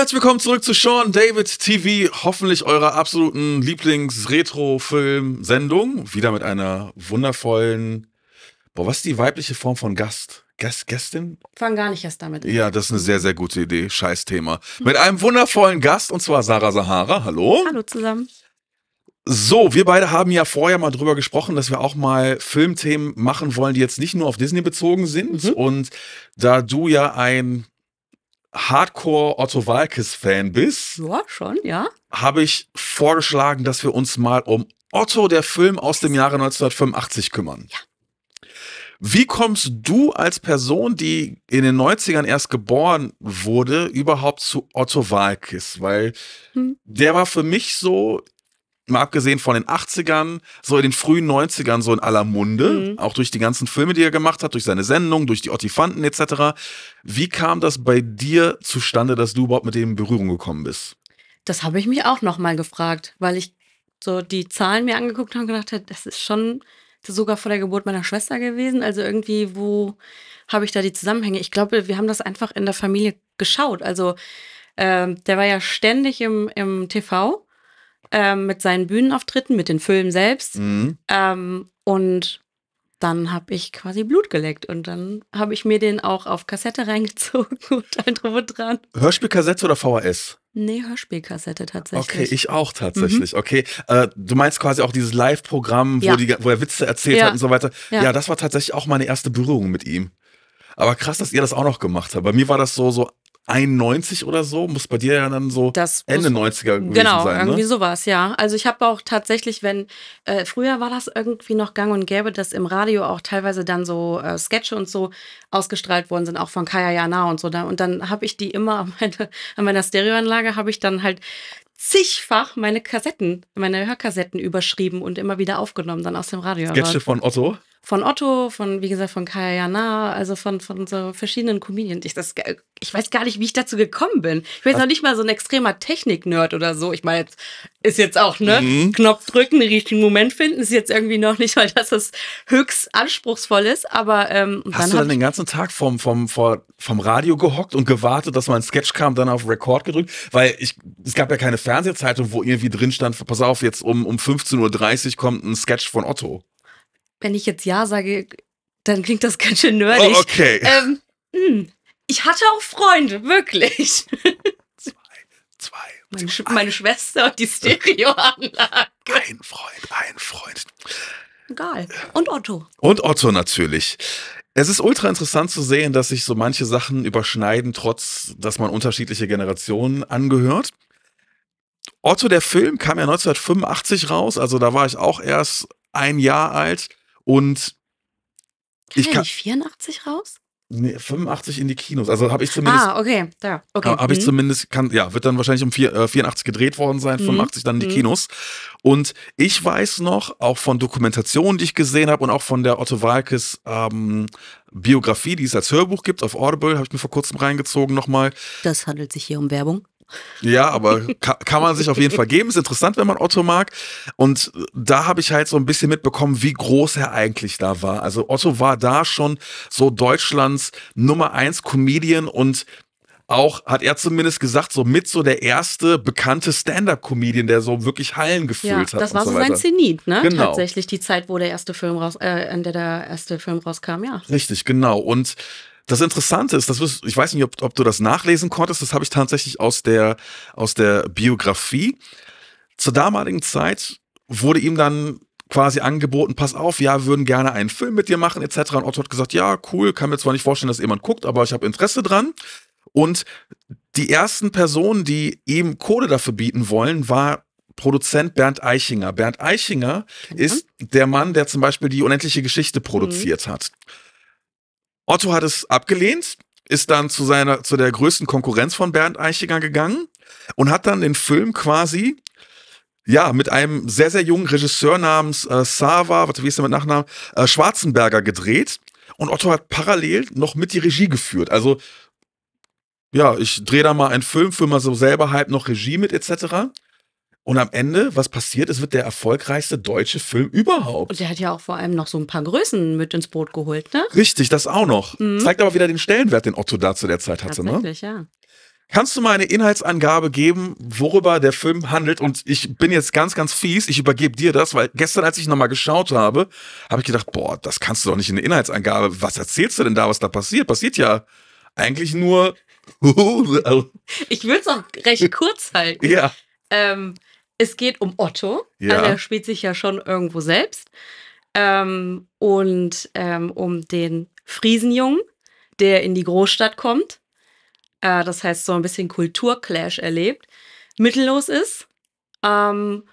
herzlich willkommen zurück zu Sean David TV, hoffentlich eurer absoluten Lieblings-Retro-Film-Sendung. Wieder mit einer wundervollen, boah, was ist die weibliche Form von Gast? Gast, Gästin? Fang gar nicht erst damit an. Ja, das ist eine sehr, sehr gute Idee. Scheiß Thema. Mit einem wundervollen Gast und zwar Sarah Sahara. Hallo. Hallo zusammen. So, wir beide haben ja vorher mal drüber gesprochen, dass wir auch mal Filmthemen machen wollen, die jetzt nicht nur auf Disney bezogen sind. Mhm. Und da du ja ein Hardcore Otto Walkes-Fan bist, ja, schon, ja. habe ich vorgeschlagen, dass wir uns mal um Otto, der Film aus dem Jahre 1985, kümmern. Ja. Wie kommst du als Person, die in den 90ern erst geboren wurde, überhaupt zu Otto Walkes? Weil hm. der war für mich so mal abgesehen von den 80ern, so in den frühen 90ern so in aller Munde, mhm. auch durch die ganzen Filme, die er gemacht hat, durch seine Sendung, durch die Ottifanten etc. Wie kam das bei dir zustande, dass du überhaupt mit dem in Berührung gekommen bist? Das habe ich mich auch nochmal gefragt, weil ich so die Zahlen mir angeguckt habe und gedacht habe, das ist schon sogar vor der Geburt meiner Schwester gewesen. Also irgendwie, wo habe ich da die Zusammenhänge? Ich glaube, wir haben das einfach in der Familie geschaut. Also ähm, der war ja ständig im, im TV ähm, mit seinen Bühnenauftritten, mit den Filmen selbst. Mhm. Ähm, und dann habe ich quasi Blut geleckt und dann habe ich mir den auch auf Kassette reingezogen und ein halt drum und dran. Hörspielkassette oder VHS? Nee, Hörspielkassette tatsächlich. Okay, ich auch tatsächlich. Mhm. Okay, äh, du meinst quasi auch dieses Live-Programm, wo, ja. Die, wo er Witze erzählt ja. hat und so weiter. Ja. ja, das war tatsächlich auch meine erste Berührung mit ihm. Aber krass, dass ihr das auch noch gemacht habt. Bei mir war das so, so 91 oder so, muss bei dir ja dann so das Ende muss, 90er gewesen genau, sein. Genau, irgendwie ne? sowas, ja. Also ich habe auch tatsächlich, wenn, äh, früher war das irgendwie noch gang und gäbe, dass im Radio auch teilweise dann so äh, Sketche und so ausgestrahlt worden sind, auch von Kaya Jana und so. und dann habe ich die immer an, meine, an meiner Stereoanlage, habe ich dann halt zigfach meine Kassetten, meine Hörkassetten überschrieben und immer wieder aufgenommen, dann aus dem Radio. Sketche von Otto? von Otto, von, wie gesagt, von Kaya Jana, also von, von so verschiedenen Comedians. Ich, das, ich weiß gar nicht, wie ich dazu gekommen bin. Ich bin jetzt noch nicht mal so ein extremer Technik-Nerd oder so. Ich meine, ist jetzt auch, ne? Mhm. Knopf drücken, den richtigen Moment finden, ist jetzt irgendwie noch nicht, weil das das höchst anspruchsvoll ist. Aber ähm, Hast du dann den ganzen Tag vom, vom, vom Radio gehockt und gewartet, dass mal ein Sketch kam, dann auf Rekord gedrückt? Weil ich, es gab ja keine Fernsehzeitung, wo irgendwie drin stand, pass auf, jetzt um, um 15.30 Uhr kommt ein Sketch von Otto wenn ich jetzt Ja sage, dann klingt das ganz schön nerdig. Oh, okay. Ähm, hm, ich hatte auch Freunde, wirklich. Zwei, zwei. Meine, Sch ein, meine Schwester und die Stereoanlage. Ein Freund, ein Freund. Egal. Und Otto. Und Otto natürlich. Es ist ultra interessant zu sehen, dass sich so manche Sachen überschneiden, trotz dass man unterschiedliche Generationen angehört. Otto, der Film, kam ja 1985 raus, also da war ich auch erst ein Jahr alt. Und Kann ich kann. nicht 84 raus? Nee, 85 in die Kinos. Also habe ich zumindest. Ah, okay, da. Okay. Habe ich mhm. zumindest, kann, ja, wird dann wahrscheinlich um vier, äh, 84 gedreht worden sein, mhm. 85 dann in die mhm. Kinos. Und ich weiß noch, auch von Dokumentationen, die ich gesehen habe und auch von der Otto Walkes ähm, Biografie, die es als Hörbuch gibt auf Audible, habe ich mir vor kurzem reingezogen nochmal. Das handelt sich hier um Werbung. Ja, aber kann, kann man sich auf jeden Fall geben. Ist interessant, wenn man Otto mag. Und da habe ich halt so ein bisschen mitbekommen, wie groß er eigentlich da war. Also Otto war da schon so Deutschlands Nummer eins Comedian und auch, hat er zumindest gesagt, so mit so der erste bekannte Stand-Up-Comedian, der so wirklich Hallen gefüllt ja, hat. Das war so sein Zenit, ne? Genau. Tatsächlich die Zeit, wo der erste Film raus, äh, in der der erste Film rauskam, ja. Richtig, genau. Und das Interessante ist, das ist, ich weiß nicht, ob, ob du das nachlesen konntest, das habe ich tatsächlich aus der, aus der Biografie. Zur damaligen Zeit wurde ihm dann quasi angeboten, pass auf, ja, würden gerne einen Film mit dir machen, etc. Und Otto hat gesagt, ja, cool, kann mir zwar nicht vorstellen, dass jemand guckt, aber ich habe Interesse dran. Und die ersten Personen, die ihm Kohle dafür bieten wollen, war Produzent Bernd Eichinger. Bernd Eichinger mhm. ist der Mann, der zum Beispiel die unendliche Geschichte produziert mhm. hat. Otto hat es abgelehnt, ist dann zu seiner, zu der größten Konkurrenz von Bernd Eichinger gegangen und hat dann den Film quasi, ja, mit einem sehr, sehr jungen Regisseur namens äh, Sava, warte, wie ist der mit Nachnamen, äh, Schwarzenberger gedreht. Und Otto hat parallel noch mit die Regie geführt. Also, ja, ich drehe da mal einen Film, für mal so selber halb noch Regie mit etc. Und am Ende, was passiert? Es wird der erfolgreichste deutsche Film überhaupt. Und der hat ja auch vor allem noch so ein paar Größen mit ins Boot geholt, ne? Richtig, das auch noch. Mhm. Zeigt aber wieder den Stellenwert, den Otto da zu der Zeit hatte, ne? Tatsächlich, ja. Kannst du mal eine Inhaltsangabe geben, worüber der Film handelt? Und ich bin jetzt ganz, ganz fies. Ich übergebe dir das, weil gestern, als ich nochmal geschaut habe, habe ich gedacht, boah, das kannst du doch nicht in eine Inhaltsangabe. Was erzählst du denn da, was da passiert? Passiert ja eigentlich nur. ich würde es auch recht kurz halten. Ja. Ähm, es geht um Otto. Ja. Also er spielt sich ja schon irgendwo selbst. Ähm, und ähm, um den Friesenjungen, der in die Großstadt kommt. Äh, das heißt, so ein bisschen Kulturclash erlebt, mittellos ist. Ähm,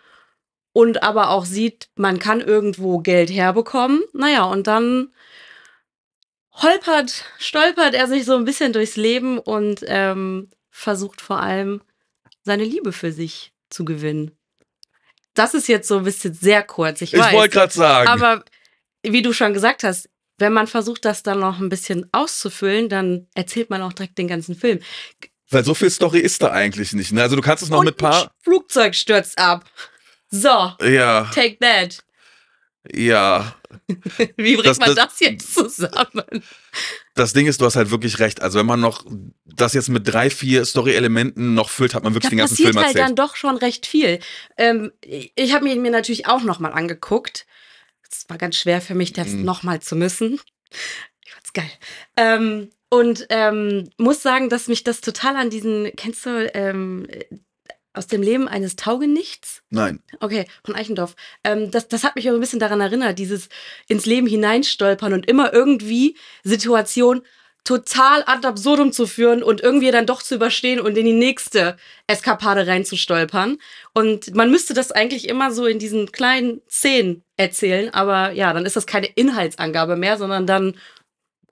und aber auch sieht, man kann irgendwo Geld herbekommen. Naja, und dann holpert, stolpert er sich so ein bisschen durchs Leben und ähm, versucht vor allem seine Liebe für sich zu gewinnen das ist jetzt so ein bisschen sehr kurz. Ich, ich wollte gerade sagen. Aber wie du schon gesagt hast, wenn man versucht, das dann noch ein bisschen auszufüllen, dann erzählt man auch direkt den ganzen Film. Weil so viel Story ist da eigentlich nicht. Ne? Also du kannst es noch Und mit paar. Flugzeug stürzt ab. So. Ja. Take that. Ja. Wie bringt das, man das, das, jetzt zusammen? Das Ding ist, du hast halt wirklich recht. Also wenn man noch das jetzt mit drei, vier Story-Elementen noch füllt, hat man wirklich da den ganzen Film halt erzählt. passiert halt dann doch schon recht viel. Ähm, ich habe mir, mir natürlich auch nochmal angeguckt. Es war ganz schwer für mich, das mhm. nochmal zu müssen. Ich fand's geil. Ähm, und ähm, muss sagen, dass mich das total an diesen, kennst du ähm, aus dem Leben eines Taugenichts? Nein. Okay, von Eichendorf. Ähm, das, das hat mich aber ein bisschen daran erinnert, dieses ins Leben hineinstolpern und immer irgendwie Situation total ad absurdum zu führen und irgendwie dann doch zu überstehen und in die nächste Eskapade reinzustolpern. Und man müsste das eigentlich immer so in diesen kleinen Szenen erzählen, aber ja, dann ist das keine Inhaltsangabe mehr, sondern dann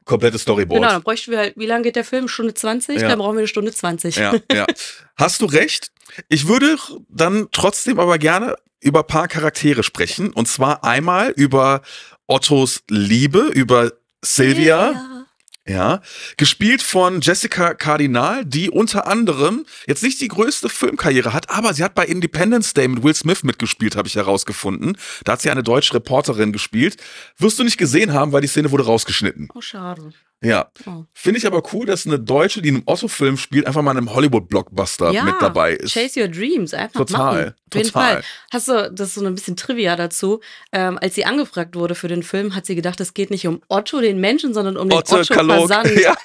komplette Storyboard. Genau, dann bräuchten wir halt, wie lange geht der Film? Stunde 20? Ja. Dann brauchen wir eine Stunde 20. Ja, ja. Hast du recht. Ich würde dann trotzdem aber gerne über paar Charaktere sprechen. Und zwar einmal über Ottos Liebe, über Silvia. Ja. Ja, gespielt von Jessica Cardinal, die unter anderem jetzt nicht die größte Filmkarriere hat, aber sie hat bei Independence Day mit Will Smith mitgespielt, habe ich herausgefunden. Da hat sie eine deutsche Reporterin gespielt. Wirst du nicht gesehen haben, weil die Szene wurde rausgeschnitten. Oh, schade. Ja. Oh. Finde ich aber cool, dass eine Deutsche, die in einem Otto-Film spielt, einfach mal in einem Hollywood-Blockbuster ja, mit dabei ist. Chase Your Dreams, einfach Total. Machen. Auf total. Fall. Hast du, das ist so ein bisschen Trivia dazu. Ähm, als sie angefragt wurde für den Film, hat sie gedacht, es geht nicht um Otto, den Menschen, sondern um Otto den Otto Kalog. Versand. Ja.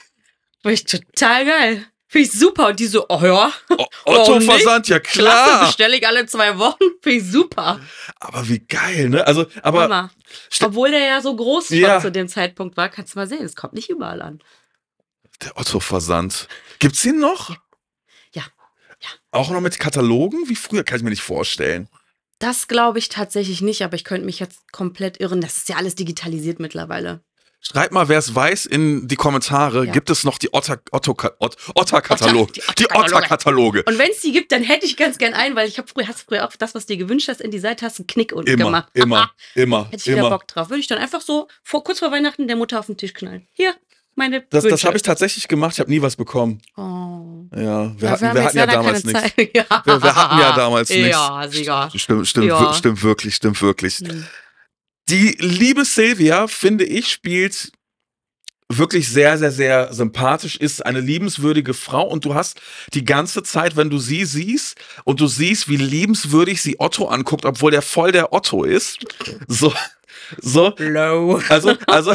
War ich total geil. Finde ich super. Und die so, oh ja. Otto-Versand, ja klar. Klasse, bestelle ich alle zwei Wochen. Finde ich super. Aber wie geil, ne? Also, aber. obwohl der ja so groß ja. zu dem Zeitpunkt war, kannst du mal sehen, es kommt nicht überall an. Der Otto-Versand. Gibt es ihn noch? Ja. ja. Auch noch mit Katalogen? Wie früher? Kann ich mir nicht vorstellen. Das glaube ich tatsächlich nicht, aber ich könnte mich jetzt komplett irren. Das ist ja alles digitalisiert mittlerweile. Schreibt mal, wer es weiß, in die Kommentare. Ja. Gibt es noch die Otter-Kataloge? Otter, Otter die Otter-Kataloge. Und wenn es die gibt, dann hätte ich ganz gern einen, weil ich habe früher, hast früher auch das, was dir gewünscht hast, in die Seite hast einen Knick unten immer, gemacht. Immer, Aha. immer, Hätte ich immer. wieder Bock drauf. Würde ich dann einfach so vor, kurz vor Weihnachten der Mutter auf den Tisch knallen. Hier, meine Das, das habe ich tatsächlich gemacht. Ich habe nie was bekommen. Oh. Ja, wir, hatten, wir hatten ja damals nichts. Ja. Wir, wir, hatten ja damals nichts. Ja, sicher. Stimmt, stimmt, ja. stimmt wirklich, stimmt wirklich. Hm. Die liebe Sylvia, finde ich, spielt wirklich sehr, sehr, sehr sympathisch ist, eine liebenswürdige Frau und du hast die ganze Zeit, wenn du sie siehst und du siehst, wie liebenswürdig sie Otto anguckt, obwohl der voll der Otto ist, so, so, Low. also, also,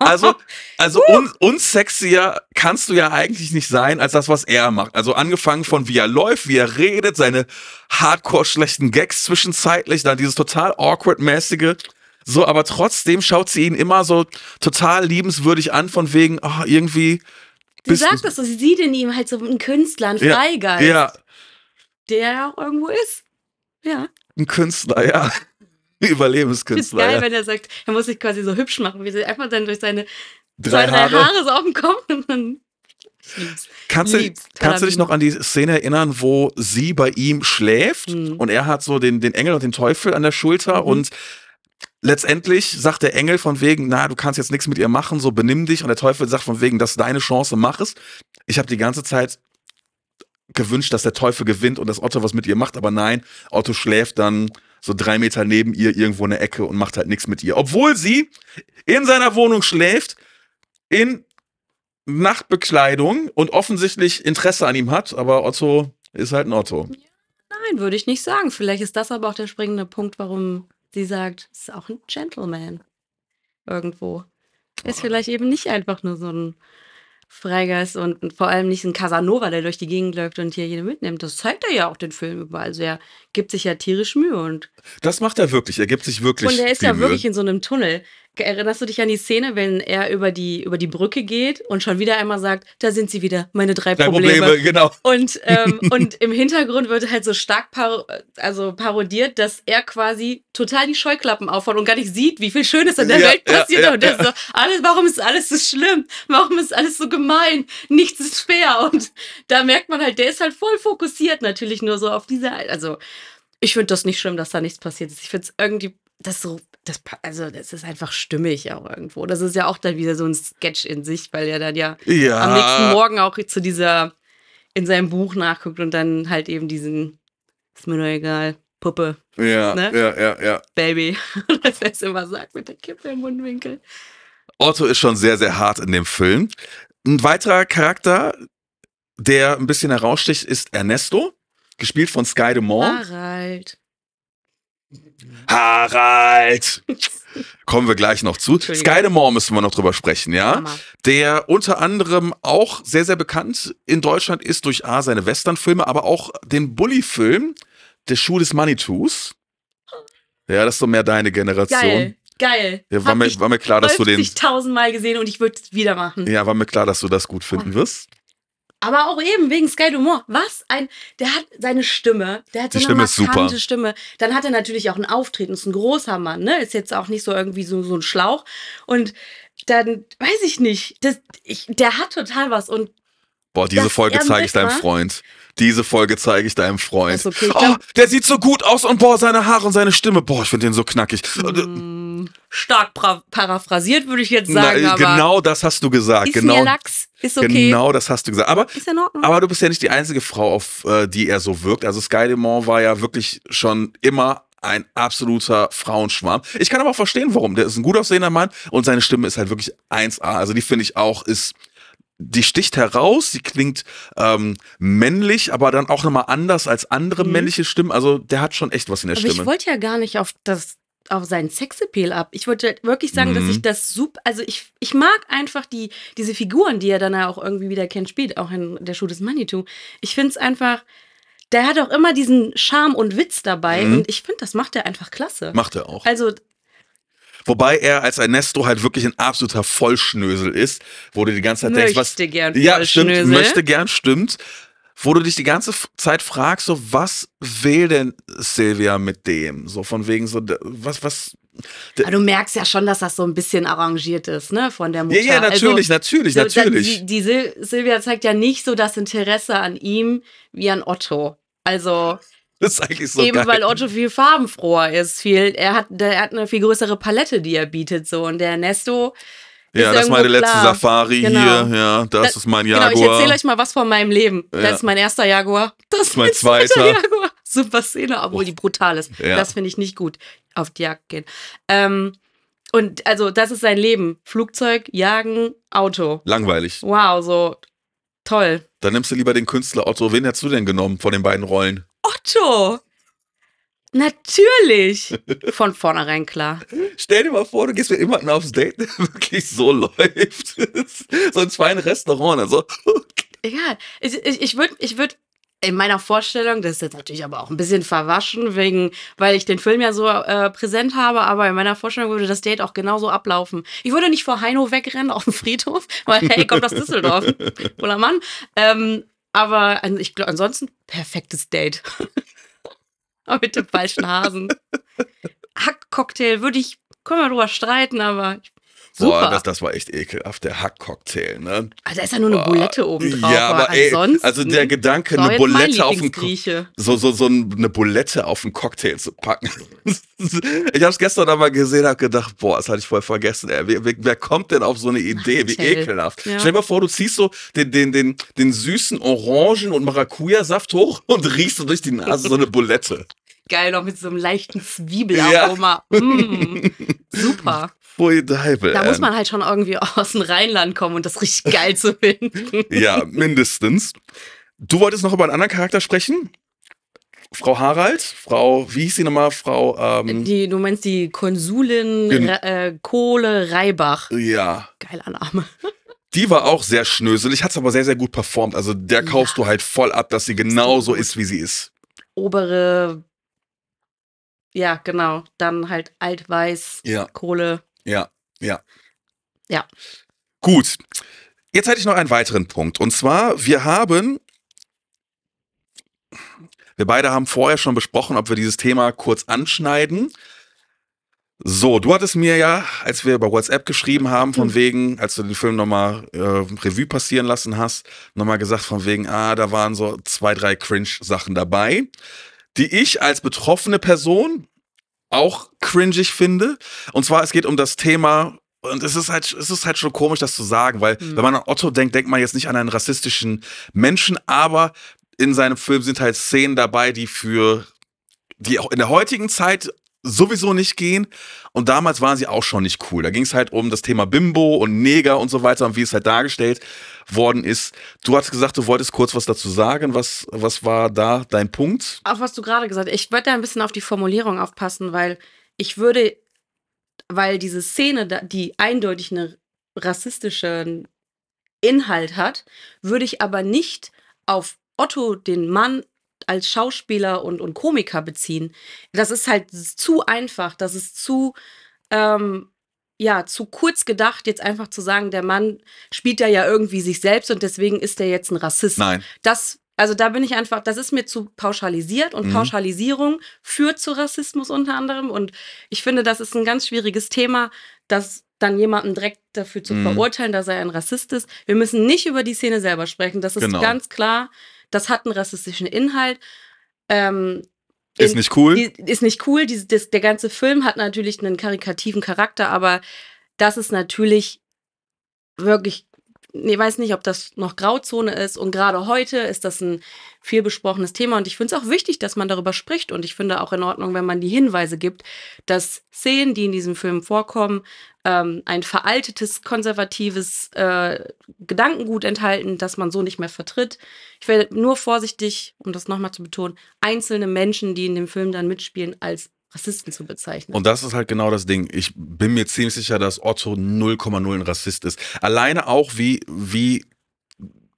also, also un, unsexier kannst du ja eigentlich nicht sein, als das, was er macht. Also angefangen von wie er läuft, wie er redet, seine hardcore schlechten Gags zwischenzeitlich, dann dieses total awkward-mäßige, so, aber trotzdem schaut sie ihn immer so total liebenswürdig an, von wegen, oh, irgendwie. Sie sagt das so, sie sieht in ihm halt so einen Künstler, einen Freigeist. Ja, ja. Der ja auch irgendwo ist. Ja. Ein Künstler, ja. Überlebenskünstler. Ist geil, ja. wenn er sagt, er muss sich quasi so hübsch machen, wie sie einfach dann durch seine drei, Haare. drei Haare so auf dem Kopf und dann. Lieb's. Kannst, du, kannst du dich noch an die Szene erinnern, wo sie bei ihm schläft mhm. und er hat so den, den Engel und den Teufel an der Schulter mhm. und letztendlich sagt der Engel von wegen, na, du kannst jetzt nichts mit ihr machen, so benimm dich. Und der Teufel sagt von wegen, dass ist deine Chance, mach es. Ich habe die ganze Zeit gewünscht, dass der Teufel gewinnt und dass Otto was mit ihr macht, aber nein, Otto schläft dann so drei Meter neben ihr irgendwo in der Ecke und macht halt nichts mit ihr. Obwohl sie in seiner Wohnung schläft, in Nachtbekleidung und offensichtlich Interesse an ihm hat, aber Otto ist halt ein Otto. Nein, würde ich nicht sagen. Vielleicht ist das aber auch der springende Punkt, warum Sie sagt, es ist auch ein Gentleman irgendwo. Ist vielleicht eben nicht einfach nur so ein Freigeist und vor allem nicht ein Casanova, der durch die Gegend läuft und hier jede mitnimmt. Das zeigt er ja auch den Film über. Also er gibt sich ja tierisch Mühe und. Das macht er wirklich. Er gibt sich wirklich. Und er ist ja Mühe. wirklich in so einem Tunnel. Erinnerst du dich an die Szene, wenn er über die, über die Brücke geht und schon wieder einmal sagt, da sind sie wieder, meine drei, drei Probleme. Probleme. genau. Und, ähm, und im Hintergrund wird halt so stark paro also parodiert, dass er quasi total die Scheuklappen aufhört und gar nicht sieht, wie viel Schönes in der ja, Welt passiert. Ja, ja, und er so, alles, warum ist alles so schlimm? Warum ist alles so gemein? Nichts ist fair. Und da merkt man halt, der ist halt voll fokussiert natürlich nur so auf diese, also ich finde das nicht schlimm, dass da nichts passiert ist. Ich finde es irgendwie das so, das, also das ist einfach stimmig auch irgendwo. Das ist ja auch dann wieder so ein Sketch in sich, weil er dann ja, ja. am nächsten Morgen auch zu dieser, in seinem Buch nachguckt und dann halt eben diesen, ist mir nur egal, Puppe. Ja, ne? ja, ja, ja. Baby. das er heißt, immer sagt mit der Kippe im Mundwinkel. Otto ist schon sehr, sehr hart in dem Film. Ein weiterer Charakter, der ein bisschen heraussticht, ist Ernesto, gespielt von Sky de Mont. Harald. Harald! Kommen wir gleich noch zu. Skydemore müssen wir noch drüber sprechen, ja? Hammer. Der unter anderem auch sehr, sehr bekannt in Deutschland ist durch A, seine Westernfilme, aber auch den Bully-Film, Der Schuh des Manitus. Ja, das ist so mehr deine Generation. Geil. Geil. Ja, war, mir, war mir klar, dass du den. 50.000 Mal gesehen und ich würde es wieder machen. Ja, war mir klar, dass du das gut finden oh. wirst. Aber auch eben wegen Sky Dumont. Was ein, der hat seine Stimme, der hat so Die eine Stimme markante Stimme. Dann hat er natürlich auch ein Auftreten, ist ein großer Mann, ne? Ist jetzt auch nicht so irgendwie so, so ein Schlauch. Und dann weiß ich nicht, das, ich, der hat total was und Boah, diese Folge zeige ich deinem Freund. Diese Folge zeige ich deinem Freund. okay, ich oh, der sieht so gut aus und boah, seine Haare und seine Stimme. Boah, ich finde den so knackig. Hm, stark paraphrasiert, würde ich jetzt sagen. Na, genau das hast du gesagt. Ist genau, mir Lachs, ist okay. Genau das hast du gesagt. Aber, ist in Ordnung. aber du bist ja nicht die einzige Frau, auf äh, die er so wirkt. Also Sky Demont war ja wirklich schon immer ein absoluter Frauenschwarm. Ich kann aber auch verstehen, warum. Der ist ein gut aussehender Mann und seine Stimme ist halt wirklich 1A. Also die finde ich auch, ist die sticht heraus, sie klingt ähm, männlich, aber dann auch nochmal anders als andere mhm. männliche Stimmen. Also der hat schon echt was in der aber Stimme. Ich wollte ja gar nicht auf das auf seinen Sexappeal ab. Ich wollte wirklich sagen, mhm. dass ich mhm. das super, also ich, ich mag einfach die, diese Figuren, die er dann auch irgendwie wieder kennt, spielt, auch in der Schuh des Manitou. Ich finde es einfach, der hat auch immer diesen Charme und Witz dabei mhm. und ich finde, das macht er einfach klasse. Macht er auch. Also Wobei er als Ernesto halt wirklich ein absoluter Vollschnösel ist, wo du die ganze Zeit möchte denkst, was. Möchte gern ja, Stimmt, möchte gern, stimmt. Wo du dich die ganze Zeit fragst, so, was will denn Silvia mit dem? So von wegen so, was, was, aber du merkst ja schon, dass das so ein bisschen arrangiert ist, ne, von der Mutter. Ja, ja natürlich, also, natürlich, natürlich. Die, die Silvia zeigt ja nicht so das Interesse an ihm wie an Otto. Also das ist eigentlich so. Eben geil. weil Otto viel farbenfroher ist. Viel, er, hat, er hat eine viel größere Palette, die er bietet. So. Und der Nesto. Ja, das ist meine letzte klar. Safari genau. hier. Ja, das, das, ist mein Jaguar. Genau, ich erzähle euch mal was von meinem Leben. Ja. Das ist mein erster Jaguar. Das, das ist mein zweiter. Jaguar. Super Szene, obwohl oh. die brutal ist. Ja. Das finde ich nicht gut. Auf die Jagd gehen. Ähm, und also, das ist sein Leben. Flugzeug, Jagen, Auto. Langweilig. Wow, so toll. Dann nimmst du lieber den Künstler Otto. Wen hättest du denn genommen von den beiden Rollen? Motto. Natürlich. Von vornherein klar. Stell dir mal vor, du gehst mit jemandem aufs Date, der wirklich so läuft. so ein feines Restaurant. Also. Egal. Ich, ich, ich würde ich würd in meiner Vorstellung, das ist jetzt natürlich aber auch ein bisschen verwaschen, wegen, weil ich den Film ja so äh, präsent habe, aber in meiner Vorstellung würde das Date auch genauso ablaufen. Ich würde nicht vor Heino wegrennen auf dem Friedhof, weil hey, kommt aus Düsseldorf, Oder Mann. Ähm, aber also ich glaube, ansonsten perfektes Date. aber mit dem falschen Hasen. Hackcocktail würde ich, können wir drüber streiten, aber ich Super. Boah, das, das war echt ekelhaft, der Hackcocktail, ne? Also da ist ja nur eine Boah. Bulette oben drauf. Ja, aber, ey, ansonsten, also der Gedanke, eine Bulette auf dem so so so eine Bulette auf dem Cocktail zu packen. ich habe es gestern einmal gesehen, habe gedacht, boah, das hatte ich voll vergessen. Ey. Wer, wer, kommt denn auf so eine Idee? Wie hell. ekelhaft. Ja. Stell dir mal vor, du ziehst so den den den den süßen Orangen- und Maracuja-Saft hoch und riechst du durch die Nase so eine Bulette. Geil, noch mit so einem leichten Zwiebelaroma. Ja. Mm, super. Pfui Deibel. Da muss man halt schon irgendwie aus dem Rheinland kommen und das richtig geil zu finden. ja, mindestens. Du wolltest noch über einen anderen Charakter sprechen? Frau Harald, Frau, wie hieß sie nochmal? Frau. Ähm, die, du meinst die Konsulin äh, Kohle Reibach. Ja. Geiler Name. Die war auch sehr schnöselig, hat es aber sehr, sehr gut performt. Also der ja. kaufst du halt voll ab, dass sie genauso ist, wie sie ist. Obere. Ja, genau. Dann halt altweiß, ja. Kohle. Ja, ja. Ja. Gut. Jetzt hätte ich noch einen weiteren Punkt. Und zwar, wir haben, wir beide haben vorher schon besprochen, ob wir dieses Thema kurz anschneiden. So, du hattest mir ja, als wir bei WhatsApp geschrieben haben, von mhm. wegen, als du den Film nochmal äh, Revue passieren lassen hast, nochmal gesagt, von wegen, ah, da waren so zwei, drei Cringe-Sachen dabei, die ich als betroffene Person auch cringig finde. Und zwar, es geht um das Thema und es ist halt, es ist halt schon komisch, das zu sagen, weil mhm. wenn man an Otto denkt, denkt man jetzt nicht an einen rassistischen Menschen, aber in seinem Film sind halt Szenen dabei, die für, die auch in der heutigen Zeit sowieso nicht gehen. Und damals waren sie auch schon nicht cool. Da ging es halt um das Thema Bimbo und Neger und so weiter und wie es halt dargestellt worden ist. Du hast gesagt, du wolltest kurz was dazu sagen. Was, was war da dein Punkt? Auch was du gerade gesagt hast. Ich wollte da ein bisschen auf die Formulierung aufpassen, weil ich würde, weil diese Szene, die eindeutig einen rassistischen Inhalt hat, würde ich aber nicht auf Otto, den Mann, als Schauspieler und, und Komiker beziehen. Das ist halt zu einfach, das ist zu ähm, ja, zu kurz gedacht, jetzt einfach zu sagen, der Mann spielt ja irgendwie sich selbst und deswegen ist er jetzt ein Rassist. Nein. Das, also da bin ich einfach, das ist mir zu pauschalisiert und mhm. Pauschalisierung führt zu Rassismus unter anderem und ich finde, das ist ein ganz schwieriges Thema, dass dann jemanden direkt dafür zu mhm. verurteilen, dass er ein Rassist ist. Wir müssen nicht über die Szene selber sprechen, das ist genau. ganz klar, das hat einen rassistischen Inhalt. Ähm, ist in, nicht cool. Die, ist nicht cool. Die, das, der ganze Film hat natürlich einen karikativen Charakter, aber das ist natürlich wirklich nee, weiß nicht, ob das noch Grauzone ist. Und gerade heute ist das ein viel besprochenes Thema. Und ich finde es auch wichtig, dass man darüber spricht. Und ich finde auch in Ordnung, wenn man die Hinweise gibt, dass Szenen, die in diesem Film vorkommen, ähm, ein veraltetes, konservatives äh, Gedankengut enthalten, das man so nicht mehr vertritt. Ich werde nur vorsichtig, um das nochmal zu betonen, einzelne Menschen, die in dem Film dann mitspielen, als Rassisten zu bezeichnen. Und das ist halt genau das Ding. Ich bin mir ziemlich sicher, dass Otto 0,0 ein Rassist ist. Alleine auch wie, wie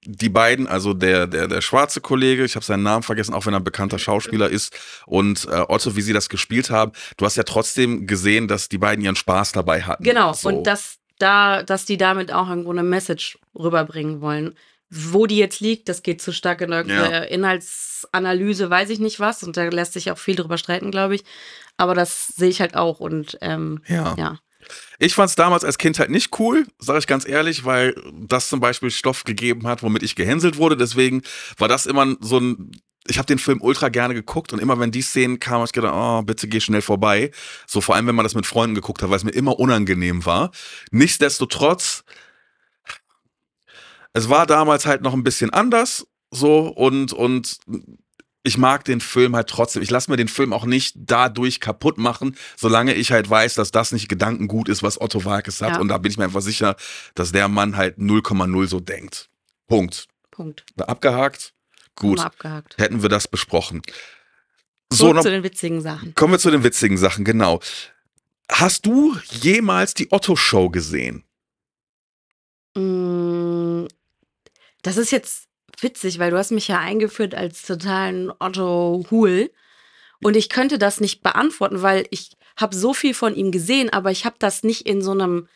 die beiden, also der, der, der schwarze Kollege, ich habe seinen Namen vergessen, auch wenn er ein bekannter Schauspieler ist, und äh, Otto, wie sie das gespielt haben, du hast ja trotzdem gesehen, dass die beiden ihren Spaß dabei hatten. Genau, so. und dass, da, dass die damit auch irgendwo eine Message rüberbringen wollen. Wo die jetzt liegt, das geht zu stark in irgendeine ja. Inhaltsanalyse, weiß ich nicht was, und da lässt sich auch viel drüber streiten, glaube ich. Aber das sehe ich halt auch und ähm, ja. ja. Ich fand es damals als Kind halt nicht cool, sage ich ganz ehrlich, weil das zum Beispiel Stoff gegeben hat, womit ich gehänselt wurde. Deswegen war das immer so ein. Ich habe den Film ultra gerne geguckt und immer wenn die Szenen kamen, habe ich gedacht, oh, bitte geh schnell vorbei. So vor allem, wenn man das mit Freunden geguckt hat, weil es mir immer unangenehm war. Nichtsdestotrotz, es war damals halt noch ein bisschen anders so und und ich mag den Film halt trotzdem. Ich lasse mir den Film auch nicht dadurch kaputt machen, solange ich halt weiß, dass das nicht Gedankengut ist, was Otto Walkes hat. Ja. Und da bin ich mir einfach sicher, dass der Mann halt 0,0 so denkt. Punkt. Punkt. Abgehakt? Gut. Abgehakt. Hätten wir das besprochen. So, noch, zu den witzigen Sachen. Kommen wir zu den witzigen Sachen, genau. Hast du jemals die Otto-Show gesehen? Mm, das ist jetzt witzig, weil du hast mich ja eingeführt als totalen Otto Huhl. Und ich könnte das nicht beantworten, weil ich habe so viel von ihm gesehen, aber ich habe das nicht in so einem,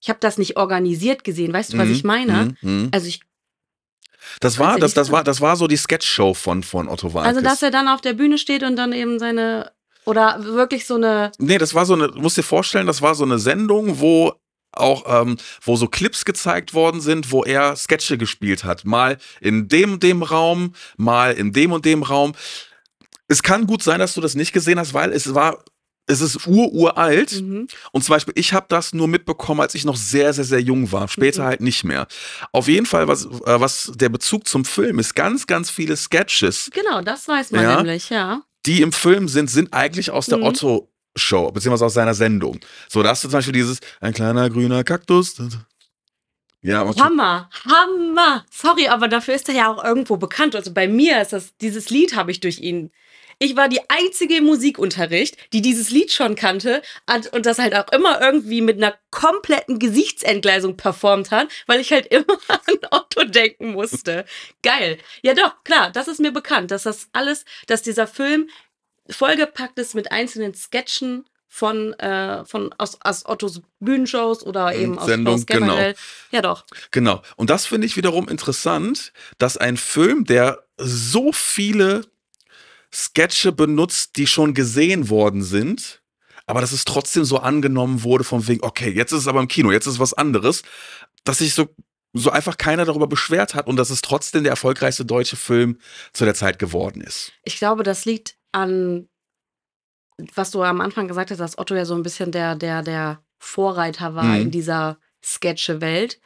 ich habe das nicht organisiert gesehen. Weißt du, was mhm. ich meine? Mhm. mhm. Also ich das war, das, das war, das war so die Sketchshow von, von Otto Walkes. Also, dass er dann auf der Bühne steht und dann eben seine, oder wirklich so eine. Nee, das war so eine, musst dir vorstellen, das war so eine Sendung, wo auch, ähm, wo so Clips gezeigt worden sind, wo er Sketche gespielt hat. Mal in dem und dem Raum, mal in dem und dem Raum. Es kann gut sein, dass du das nicht gesehen hast, weil es war es ist ururalt. Mhm. Und zum Beispiel, ich habe das nur mitbekommen, als ich noch sehr, sehr, sehr jung war. Später mhm. halt nicht mehr. Auf jeden Fall, was, äh, was der Bezug zum Film ist, ganz, ganz viele Sketches. Genau, das weiß man ja, nämlich, ja. Die im Film sind, sind eigentlich aus der mhm. Otto Show, beziehungsweise aus seiner Sendung. So, da hast du zum Beispiel dieses, ein kleiner grüner Kaktus. Ja, Hammer, Hammer. Sorry, aber dafür ist er ja auch irgendwo bekannt. Also bei mir ist das, dieses Lied habe ich durch ihn. Ich war die einzige im Musikunterricht, die dieses Lied schon kannte und das halt auch immer irgendwie mit einer kompletten Gesichtsentgleisung performt hat, weil ich halt immer an Otto denken musste. Geil. Ja doch, klar, das ist mir bekannt, dass das alles, dass dieser Film vollgepackt ist mit einzelnen Sketchen von, äh, von aus, aus Ottos Bühnenshows oder mhm. eben aus, Sendung, aus genau. generell. Genau. Ja, doch. Genau. Und das finde ich wiederum interessant, dass ein Film, der so viele Sketche benutzt, die schon gesehen worden sind, aber dass es trotzdem so angenommen wurde von wegen, okay, jetzt ist es aber im Kino, jetzt ist es was anderes, dass sich so, so einfach keiner darüber beschwert hat und dass es trotzdem der erfolgreichste deutsche Film zu der Zeit geworden ist. Ich glaube, das liegt an, was du am Anfang gesagt hast, dass Otto ja so ein bisschen der, der, der Vorreiter war mhm. in dieser Sketche-Welt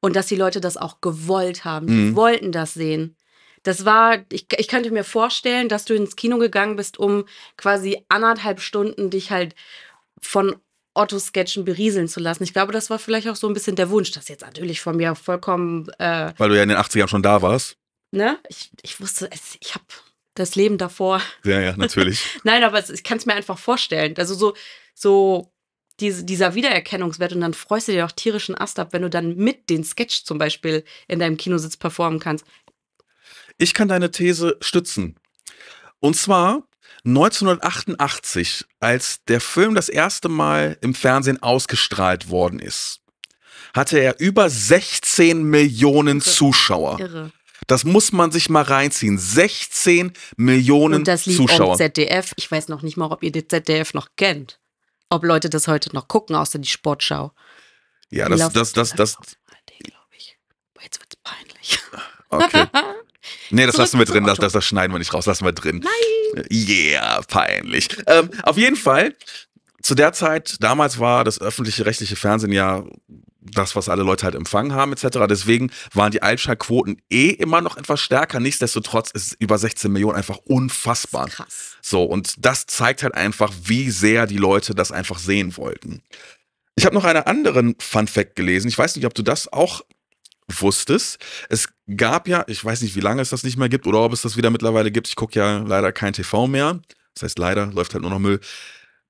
und dass die Leute das auch gewollt haben. Mhm. Die wollten das sehen. Das war, ich, ich könnte mir vorstellen, dass du ins Kino gegangen bist, um quasi anderthalb Stunden dich halt von Otto-Sketchen berieseln zu lassen. Ich glaube, das war vielleicht auch so ein bisschen der Wunsch, das jetzt natürlich von mir vollkommen. Äh, Weil du ja in den 80ern schon da warst. Ne? Ich, ich wusste, ich habe das Leben davor. Ja, ja, natürlich. Nein, aber ich kann es mir einfach vorstellen. Also so, so diese, dieser Wiedererkennungswert und dann freust du dir auch tierischen Ast ab, wenn du dann mit den Sketch zum Beispiel in deinem Kinositz performen kannst. Ich kann deine These stützen. Und zwar 1988, als der Film das erste Mal im Fernsehen ausgestrahlt worden ist, hatte er über 16 Millionen Irre. Zuschauer. Irre. Das muss man sich mal reinziehen. 16 Millionen Und das liegt Zuschauer. Auf ZDF. Ich weiß noch nicht mal, ob ihr die ZDF noch kennt. Ob Leute das heute noch gucken, außer die Sportschau. Ja, das, das, das, das. Jetzt wird's peinlich. Ah, okay. Nee, das lassen wir drin, das, das, das, schneiden wir nicht raus, lassen wir drin. Nein. Yeah, peinlich. Ähm, auf jeden Fall, zu der Zeit, damals war das öffentliche rechtliche Fernsehen ja das, was alle Leute halt empfangen haben, etc. Deswegen waren die Einschaltquoten eh immer noch etwas stärker. Nichtsdestotrotz ist es über 16 Millionen einfach unfassbar. Krass. So, und das zeigt halt einfach, wie sehr die Leute das einfach sehen wollten. Ich habe noch einen anderen Fun Fact gelesen. Ich weiß nicht, ob du das auch wusstest. Es gab ja, ich weiß nicht, wie lange es das nicht mehr gibt oder ob es das wieder mittlerweile gibt. Ich gucke ja leider kein TV mehr. Das heißt, leider läuft halt nur noch Müll.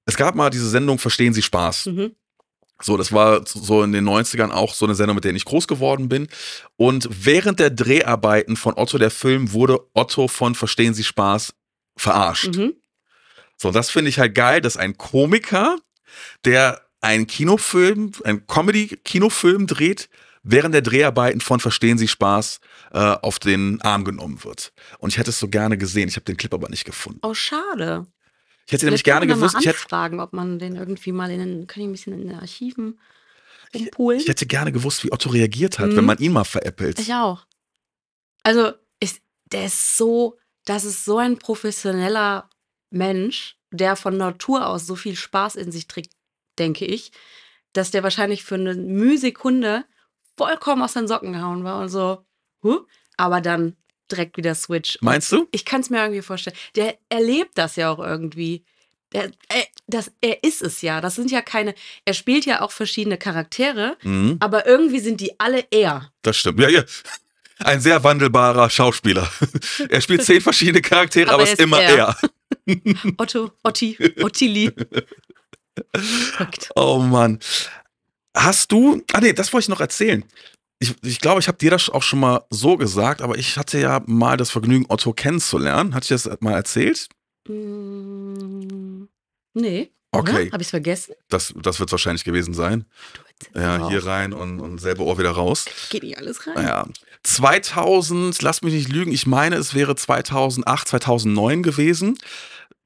Es gab mal diese Sendung Verstehen Sie Spaß. Mhm. So, das war so in den 90ern auch so eine Sendung, mit der ich groß geworden bin. Und während der Dreharbeiten von Otto der Film wurde Otto von Verstehen Sie Spaß verarscht. Mhm. So, das finde ich halt geil, dass ein Komiker, der einen Kinofilm, einen Comedy-Kinofilm dreht, während der Dreharbeiten von Verstehen Sie Spaß äh, auf den Arm genommen wird. Und ich hätte es so gerne gesehen, ich habe den Clip aber nicht gefunden. Oh, schade. Ich hätte nämlich gerne gewusst. ich hätte fragen, ob man den irgendwie mal in den, kann ich ein bisschen in den Archiven umpolen. Ich, ich hätte gerne gewusst, wie Otto reagiert hat, mhm. wenn man ihn mal veräppelt. Ich auch. Also, ich, der ist so, das ist so ein professioneller Mensch, der von Natur aus so viel Spaß in sich trägt, denke ich, dass der wahrscheinlich für eine Mühsekunde vollkommen aus den Socken gehauen war und so, huh? aber dann direkt wieder Switch. Meinst du? Ich kann es mir irgendwie vorstellen. Der erlebt das ja auch irgendwie. Er, er, äh, das, er ist es ja. Das sind ja keine. Er spielt ja auch verschiedene Charaktere, mhm. aber irgendwie sind die alle er. Das stimmt. Ja, ja. Ein sehr wandelbarer Schauspieler. er spielt zehn verschiedene Charaktere, aber, aber ist, ist immer er. er. Otto, Otti, Ottili. oh Mann. Hast du. Ah, nee, das wollte ich noch erzählen ich, ich glaube, ich habe dir das auch schon mal so gesagt, aber ich hatte ja mal das Vergnügen, Otto kennenzulernen. Hat ich das mal erzählt? Mm, nee. Okay. Habe ich es vergessen? Das, das wird es wahrscheinlich gewesen sein. Ja, hier rein und, und selbe Ohr wieder raus. Geht nicht alles rein. Ja. 2000, lass mich nicht lügen, ich meine, es wäre 2008, 2009 gewesen.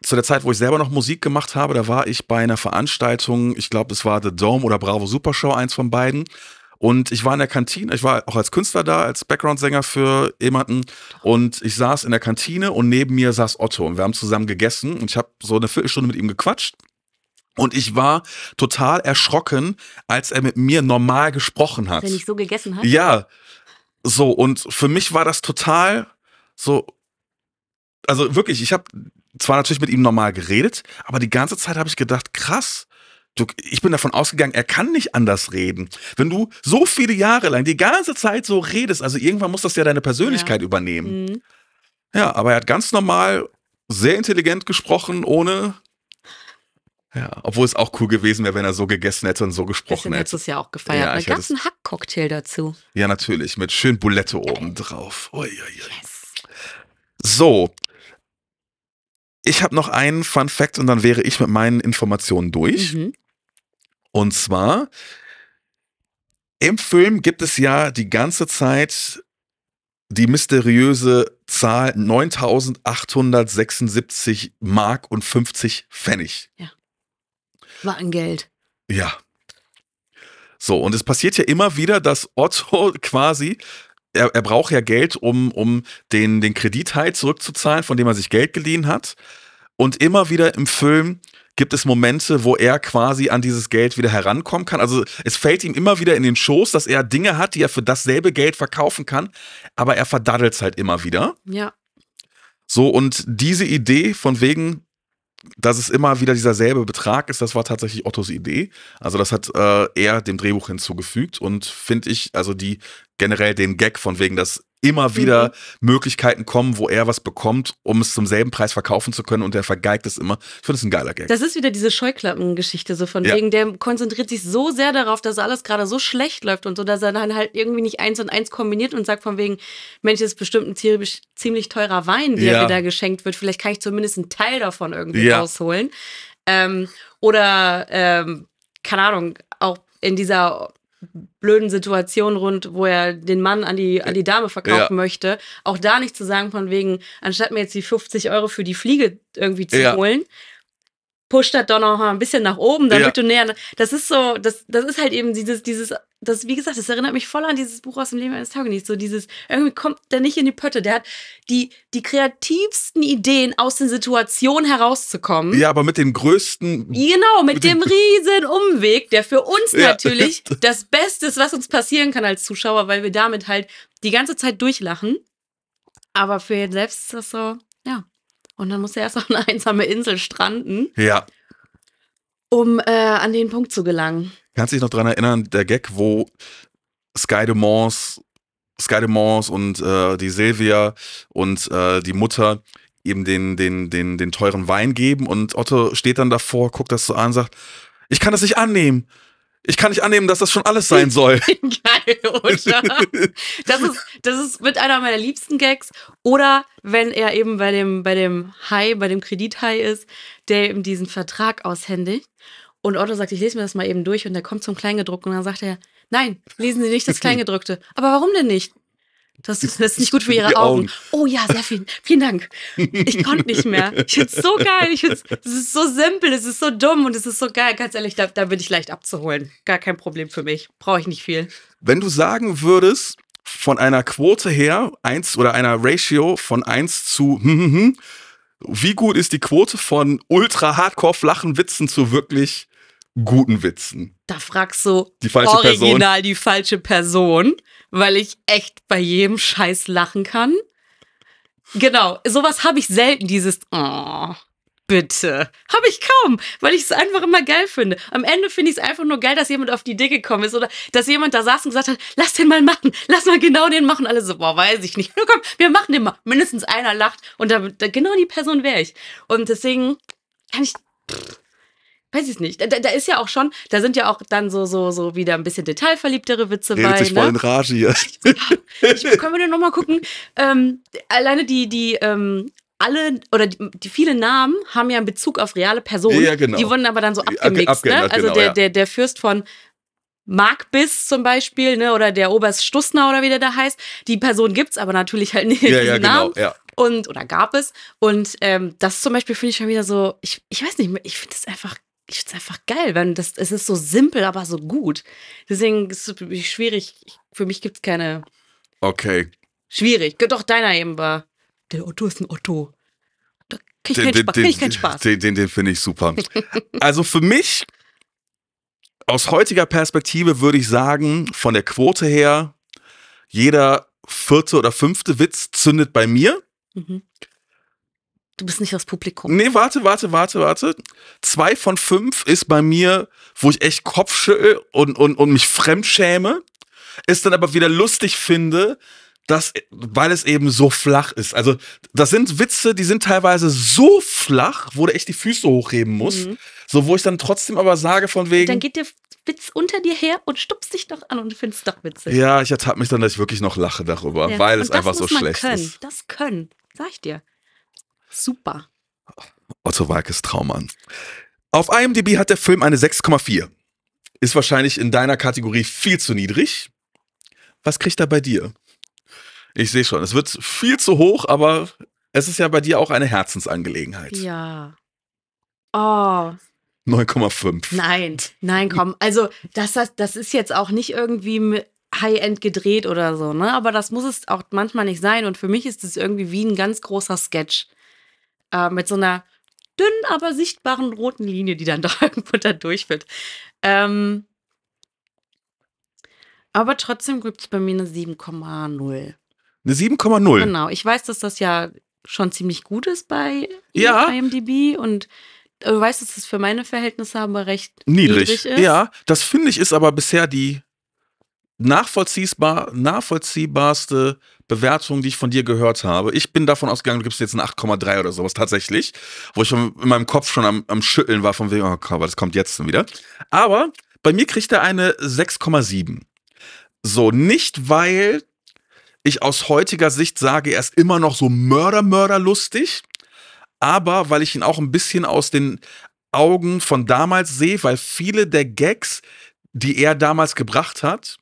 Zu der Zeit, wo ich selber noch Musik gemacht habe, da war ich bei einer Veranstaltung, ich glaube, es war The Dome oder Bravo Supershow, eins von beiden. Und ich war in der Kantine, ich war auch als Künstler da, als Background-Sänger für jemanden. Und ich saß in der Kantine und neben mir saß Otto und wir haben zusammen gegessen und ich habe so eine Viertelstunde mit ihm gequatscht. Und ich war total erschrocken, als er mit mir normal gesprochen hat. Wenn ich so gegessen hat? Ja. So, und für mich war das total so. Also wirklich, ich habe zwar natürlich mit ihm normal geredet, aber die ganze Zeit habe ich gedacht, krass, Du, ich bin davon ausgegangen, er kann nicht anders reden. Wenn du so viele Jahre lang die ganze Zeit so redest, also irgendwann muss das ja deine Persönlichkeit ja. übernehmen. Mhm. Ja, aber er hat ganz normal, sehr intelligent gesprochen, ohne. Ja, obwohl es auch cool gewesen wäre, wenn er so gegessen hätte und so gesprochen hätte. Das ja auch gefeiert. Ja, Einen ganzen Hackcocktail dazu. Ja, natürlich, mit schön Bulette oben drauf. Yes. So, ich habe noch einen Fun Fact und dann wäre ich mit meinen Informationen durch. Mhm. Und zwar, im Film gibt es ja die ganze Zeit die mysteriöse Zahl 9876 Mark und 50 Pfennig. Ja. War ein Geld. Ja. So, und es passiert ja immer wieder, dass Otto quasi er, er, braucht ja Geld, um, um den, den Kredit halt zurückzuzahlen, von dem er sich Geld geliehen hat. Und immer wieder im Film gibt es Momente, wo er quasi an dieses Geld wieder herankommen kann. Also es fällt ihm immer wieder in den Schoß, dass er Dinge hat, die er für dasselbe Geld verkaufen kann, aber er verdaddelt es halt immer wieder. Ja. So, und diese Idee von wegen, dass es immer wieder dieser selbe Betrag ist, das war tatsächlich Ottos Idee. Also das hat äh, er dem Drehbuch hinzugefügt und finde ich, also die generell den Gag von wegen, dass immer mhm. wieder mhm. Möglichkeiten kommen, wo er was bekommt, um es zum selben Preis verkaufen zu können und der vergeigt es immer. Ich finde es ein geiler Gag. Das ist wieder diese Scheuklappengeschichte so von ja. wegen, der konzentriert sich so sehr darauf, dass alles gerade so schlecht läuft und so, dass er dann halt irgendwie nicht eins und eins kombiniert und sagt von wegen, Mensch, das ist bestimmt ein ziemlich, ziemlich teurer Wein, der ja. mir da geschenkt wird. Vielleicht kann ich zumindest einen Teil davon irgendwie ja. rausholen. Ähm, oder, ähm, keine Ahnung, auch in dieser blöden Situation rund, wo er den Mann an die, an die Dame verkaufen ja. möchte, auch da nicht zu sagen von wegen, anstatt mir jetzt die 50 Euro für die Fliege irgendwie zu ja. holen, pusht das doch noch ein bisschen nach oben, damit ja. du näher. Ne-, das ist so, das, das ist halt eben dieses, dieses, das, wie gesagt, das erinnert mich voll an dieses Buch aus dem Leben eines Taugenichts. So dieses, irgendwie kommt der nicht in die Pötte. Der hat die, die kreativsten Ideen, aus den Situationen herauszukommen. Ja, aber mit dem größten. Genau, mit, mit dem, dem riesen Umweg, der für uns ja. natürlich das Beste ist, was uns passieren kann als Zuschauer, weil wir damit halt die ganze Zeit durchlachen. Aber für ihn selbst ist das so, ja. Und dann muss er erst auf eine einsame Insel stranden. Ja. Um äh, an den Punkt zu gelangen. Kannst du dich noch daran erinnern, der Gag, wo Sky de Mons, Sky de Mons und äh, die Silvia und äh, die Mutter eben den, den, den, den teuren Wein geben und Otto steht dann davor, guckt das so an und sagt, ich kann das nicht annehmen ich kann nicht annehmen, dass das schon alles sein soll. Geil, oder? Das ist, das ist mit einer meiner liebsten Gags. Oder wenn er eben bei dem, bei dem High, bei dem Kredithai ist, der eben diesen Vertrag aushändigt. Und Otto sagt, ich lese mir das mal eben durch und er kommt zum Kleingedruckten und dann sagt er, nein, lesen Sie nicht das Kleingedruckte. Aber warum denn nicht? Das, das ist nicht gut für ihre Augen. Augen. Oh ja, sehr viel. Vielen Dank. Ich konnte nicht mehr. Ich finde es so geil. Ich find's, es ist so simpel, es ist so dumm und es ist so geil. Ganz ehrlich, da, da bin ich leicht abzuholen. Gar kein Problem für mich. Brauche ich nicht viel. Wenn du sagen würdest, von einer Quote her, eins oder einer Ratio von eins zu wie gut ist die Quote von ultra hardcore flachen Witzen zu wirklich guten Witzen. Da fragst du die falsche original Person. die falsche Person, weil ich echt bei jedem Scheiß lachen kann. Genau, sowas habe ich selten, dieses oh, bitte. Habe ich kaum, weil ich es einfach immer geil finde. Am Ende finde ich es einfach nur geil, dass jemand auf die Idee gekommen ist oder dass jemand da saß und gesagt hat, lass den mal machen, lass mal genau den machen. Alle so, boah, weiß ich nicht. Nur komm, wir machen den mal. Mindestens einer lacht und da, da genau die Person wäre ich. Und deswegen kann ich... Pff, weiß ich es nicht. Da, da, ist ja auch schon, da sind ja auch dann so, so, so wieder ein bisschen detailverliebtere Witze Redet bei. Sich ne? voll in Rage hier. Ich, können wir denn nochmal gucken? Ähm, alleine die, die, ähm, alle oder die, die viele Namen haben ja einen Bezug auf reale Personen. Ja, genau. Die wurden aber dann so abgemixt. Ab, ne? Also genau, der, ja. der, der Fürst von Markbiss zum Beispiel, ne? Oder der Oberst Stussner oder wie der da heißt. Die Person gibt es aber natürlich halt nicht. Ja, ja, genau, ja und oder gab es. Und ähm, das zum Beispiel finde ich schon wieder so, ich, ich weiß nicht, ich finde es einfach ich finde es einfach geil, wenn das, es ist so simpel, aber so gut. Deswegen ist es schwierig. Für mich gibt es keine. Okay. Schwierig. Doch, deiner eben war. Der Otto ist ein Otto. Da krieg ich, den, keinen, Spaß. krieg ich keinen Spaß. Den, den, den finde ich super. also für mich, aus heutiger Perspektive würde ich sagen, von der Quote her, jeder vierte oder fünfte Witz zündet bei mir. Mhm. Du bist nicht das Publikum. Nee, warte, warte, warte, warte. Zwei von fünf ist bei mir, wo ich echt Kopfschüttel und, und, und mich fremdschäme, ist dann aber wieder lustig finde, dass, weil es eben so flach ist. Also, das sind Witze, die sind teilweise so flach, wo du echt die Füße hochheben musst. Mhm. So, wo ich dann trotzdem aber sage, von wegen. Dann geht der Witz unter dir her und stupst dich doch an und findest doch witzig. Ja, ich ertappe mich dann, dass ich wirklich noch lache darüber, ja. weil und es einfach so schlecht können. ist. Das können, sag ich dir. Super. Otto Walkes Traumann. Auf IMDb hat der Film eine 6,4. Ist wahrscheinlich in deiner Kategorie viel zu niedrig. Was kriegt er bei dir? Ich sehe schon, es wird viel zu hoch, aber es ist ja bei dir auch eine Herzensangelegenheit. Ja. Oh. 9,5. Nein, nein, komm. Also, das, das ist jetzt auch nicht irgendwie High-End gedreht oder so, ne? Aber das muss es auch manchmal nicht sein. Und für mich ist es irgendwie wie ein ganz großer Sketch äh, mit so einer dünnen, aber sichtbaren roten Linie, die dann da irgendwo da durchführt. Ähm, aber trotzdem gibt es bei mir eine 7,0. Eine 7,0? Genau. Ich weiß, dass das ja schon ziemlich gut ist bei ja. IMDb und äh, du weißt, dass das für meine Verhältnisse aber recht niedrig, niedrig ist. Ja, das finde ich ist aber bisher die nachvollziehbar, nachvollziehbarste Bewertung, die ich von dir gehört habe. Ich bin davon ausgegangen, du gibst jetzt eine 8,3 oder sowas tatsächlich, wo ich in meinem Kopf schon am, am Schütteln war von wegen, oh Gott, das kommt jetzt schon wieder. Aber bei mir kriegt er eine 6,7. So, nicht weil ich aus heutiger Sicht sage, er ist immer noch so mörder-mörder-lustig, aber weil ich ihn auch ein bisschen aus den Augen von damals sehe, weil viele der Gags, die er damals gebracht hat,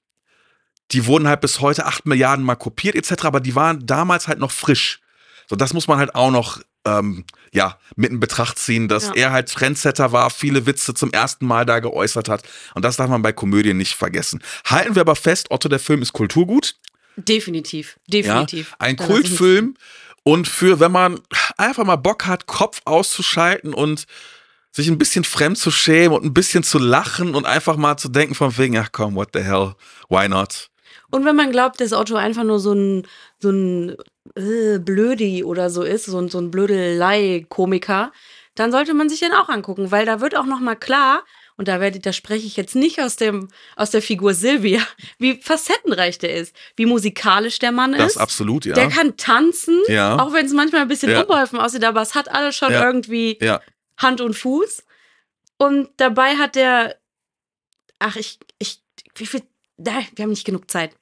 die wurden halt bis heute acht Milliarden mal kopiert etc., aber die waren damals halt noch frisch. So, das muss man halt auch noch ähm, ja, mit in Betracht ziehen, dass ja. er halt Trendsetter war, viele Witze zum ersten Mal da geäußert hat. Und das darf man bei Komödien nicht vergessen. Halten wir aber fest, Otto, der Film ist Kulturgut. Definitiv, definitiv. Ja, ein da Kultfilm und für, wenn man einfach mal Bock hat, Kopf auszuschalten und sich ein bisschen fremd zu schämen und ein bisschen zu lachen und einfach mal zu denken von wegen, ach komm, what the hell, why not? Und wenn man glaubt, dass Otto einfach nur so ein, so ein äh, Blödi oder so ist, so ein, so ein Blödelei-Komiker, dann sollte man sich den auch angucken, weil da wird auch nochmal klar, und da werde, da spreche ich jetzt nicht aus dem, aus der Figur Silvia, wie facettenreich der ist, wie musikalisch der Mann das ist. Das absolut, ja. Der kann tanzen, ja. auch wenn es manchmal ein bisschen ja. unbeholfen aussieht, aber es hat alles schon ja. irgendwie ja. Hand und Fuß. Und dabei hat der, ach, ich, ich, wie viel wir haben nicht genug Zeit.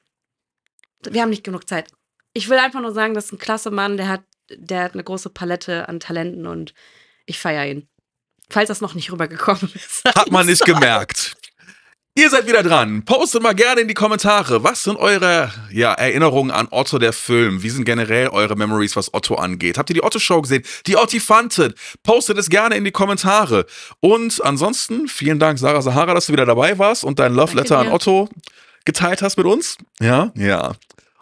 Wir haben nicht genug Zeit. Ich will einfach nur sagen, das ist ein klasse Mann, der hat, der hat eine große Palette an Talenten und ich feiere ihn. Falls das noch nicht rübergekommen ist. Hat man nicht gemerkt. Ihr seid wieder dran. Postet mal gerne in die Kommentare, was sind eure ja, Erinnerungen an Otto der Film? Wie sind generell eure Memories, was Otto angeht? Habt ihr die Otto-Show gesehen? Die Otti fandet. Postet es gerne in die Kommentare. Und ansonsten vielen Dank, Sarah Sahara, dass du wieder dabei warst und dein Love Letter an Otto geteilt hast mit uns. Ja, ja.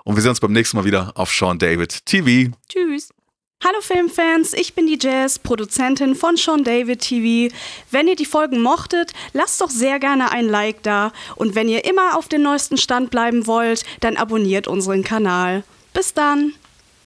Und wir sehen uns beim nächsten Mal wieder auf Sean David TV. Tschüss. Hallo Filmfans, ich bin die Jazz, Produzentin von Sean David TV. Wenn ihr die Folgen mochtet, lasst doch sehr gerne ein Like da. Und wenn ihr immer auf dem neuesten Stand bleiben wollt, dann abonniert unseren Kanal. Bis dann!